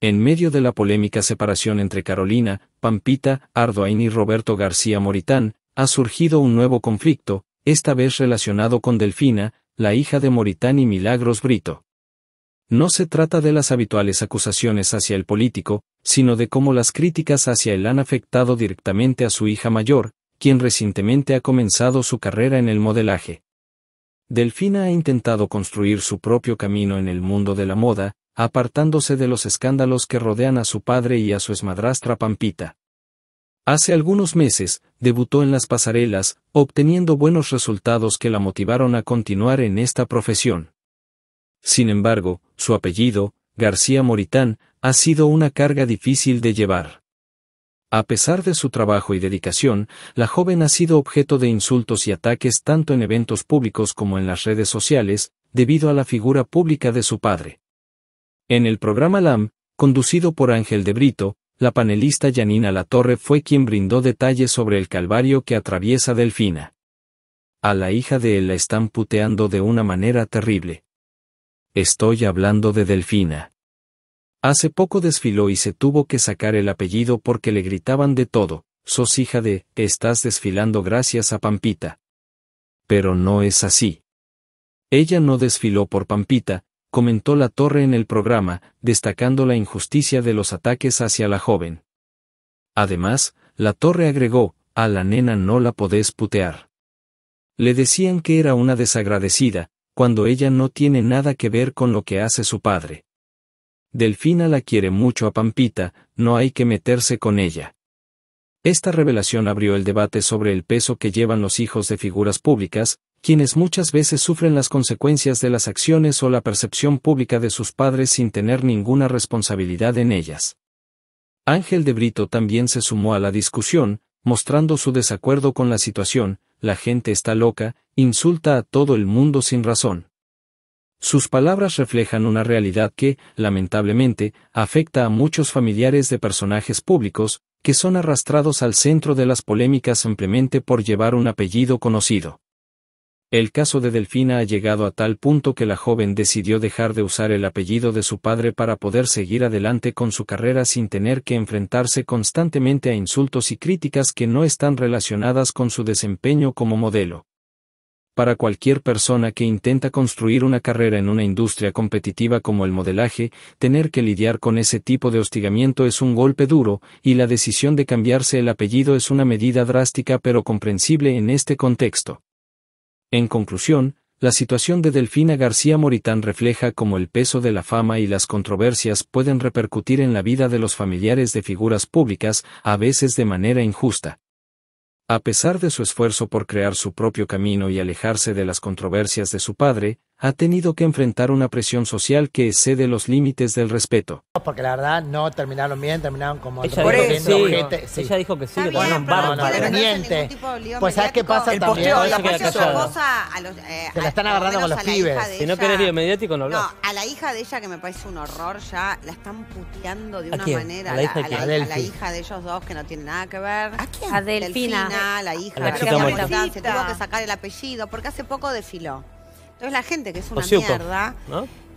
En medio de la polémica separación entre Carolina, Pampita, Ardoain y Roberto García Moritán, ha surgido un nuevo conflicto, esta vez relacionado con Delfina, la hija de Moritán y Milagros Brito. No se trata de las habituales acusaciones hacia el político, sino de cómo las críticas hacia él han afectado directamente a su hija mayor, quien recientemente ha comenzado su carrera en el modelaje. Delfina ha intentado construir su propio camino en el mundo de la moda, apartándose de los escándalos que rodean a su padre y a su esmadrastra Pampita. Hace algunos meses, debutó en las pasarelas, obteniendo buenos resultados que la motivaron a continuar en esta profesión. Sin embargo, su apellido, García Moritán, ha sido una carga difícil de llevar. A pesar de su trabajo y dedicación, la joven ha sido objeto de insultos y ataques tanto en eventos públicos como en las redes sociales, debido a la figura pública de su padre. En el programa LAM, conducido por Ángel de Brito, la panelista Janina Latorre fue quien brindó detalles sobre el calvario que atraviesa Delfina. A la hija de él la están puteando de una manera terrible. Estoy hablando de Delfina. Hace poco desfiló y se tuvo que sacar el apellido porque le gritaban de todo, sos hija de, estás desfilando gracias a Pampita. Pero no es así. Ella no desfiló por Pampita, comentó La Torre en el programa, destacando la injusticia de los ataques hacia la joven. Además, La Torre agregó, a la nena no la podés putear. Le decían que era una desagradecida, cuando ella no tiene nada que ver con lo que hace su padre. Delfina la quiere mucho a Pampita, no hay que meterse con ella. Esta revelación abrió el debate sobre el peso que llevan los hijos de figuras públicas, quienes muchas veces sufren las consecuencias de las acciones o la percepción pública de sus padres sin tener ninguna responsabilidad en ellas. Ángel de Brito también se sumó a la discusión, mostrando su desacuerdo con la situación, la gente está loca, insulta a todo el mundo sin razón. Sus palabras reflejan una realidad que, lamentablemente, afecta a muchos familiares de personajes públicos, que son arrastrados al centro de las polémicas simplemente por llevar un apellido conocido. El caso de Delfina ha llegado a tal punto que la joven decidió dejar de usar el apellido de su padre para poder seguir adelante con su carrera sin tener que enfrentarse constantemente a insultos y críticas que no están relacionadas con su desempeño como modelo. Para cualquier persona que intenta construir una carrera en una industria competitiva como el modelaje, tener que lidiar con ese tipo de hostigamiento es un golpe duro, y la decisión de cambiarse el apellido es una medida drástica pero comprensible en este contexto. En conclusión, la situación de Delfina García Moritán refleja cómo el peso de la fama y las controversias pueden repercutir en la vida de los familiares de figuras públicas, a veces de manera injusta. A pesar de su esfuerzo por crear su propio camino y alejarse de las controversias de su padre, ha tenido que enfrentar una presión social que excede los límites del respeto. Porque la verdad no terminaron bien, terminaron como ella dijo que sí, gente, Ella dijo que sí, que no, no, pero no Pues sabes qué pasa el también. Posteo, la su a los, eh, Se la están agarrando con los pibes. Si no querés ir mediático no hablás. No, a la hija de ella que me parece un horror ya, la están puteando de una manera. ¿A la, hija, la, hija de ellos dos que no tiene nada que ver. ¿A quién? A Delfina. la hija. Se tuvo que sacar el apellido porque hace poco desfiló. Entonces la gente que es una mierda.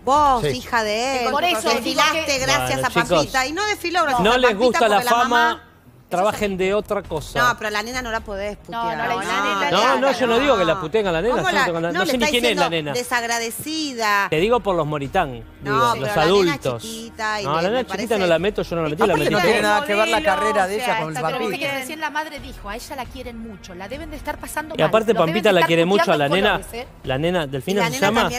Vos, hija de él, por eso, desfilaste gracias a Papita. y no desfiló gracias no a Papita No les gusta la, fama. Mamá trabajen de otra cosa. No, pero la nena no la podés putear. No, no, yo no digo que la puteen a la nena. no, sé ni quién es la nena. Desagradecida. Te digo por los moritán, los adultos. No, no, la nena chiquita no la meto, yo no la metí, la metí. No tiene nada que ver la carrera de ella con el papi. que recién la madre dijo, a ella la quieren mucho, la deben de estar pasando Y aparte Pampita la quiere mucho a la nena. La nena, Delfina se llama,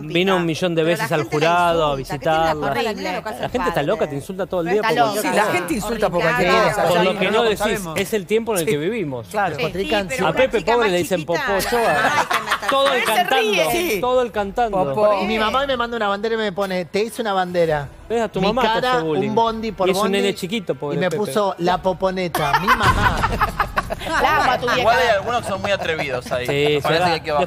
vino un millón de veces al jurado a visitarla. La gente está loca, te insulta todo el día. La gente insulta porque cualquier que no, pues es el tiempo en el que vivimos. Claro, a Pepe Pobre le dicen Popó Todo el cantando. Todo el cantando. Y Mi mamá me manda una bandera y me pone, te hice una bandera. ¿Ves tu mi mamá cara, un bondi por bondi. es un nene chiquito, Y me puso la poponeta, mi mamá. Ah, Igual hay algunos que son muy atrevidos ahí. Después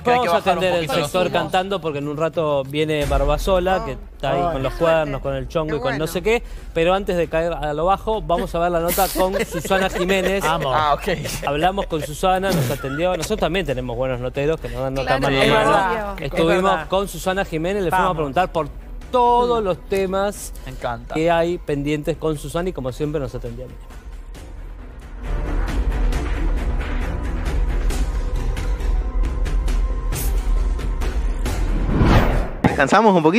vamos a atender el sector cantando porque en un rato viene Barbasola, oh, que está ahí oh, con los cuadernos, con el chongo y con no sé qué. Pero antes de caer a lo bajo, vamos a ver la nota con Susana Jiménez. Vamos. Ah, Hablamos con Susana, nos atendió. Nosotros también tenemos buenos noteros que nos dan nota claro, Estuvimos con Susana Jiménez, le fuimos a preguntar por todos los temas que hay pendientes con Susana y como siempre nos atendía descansamos un poquito.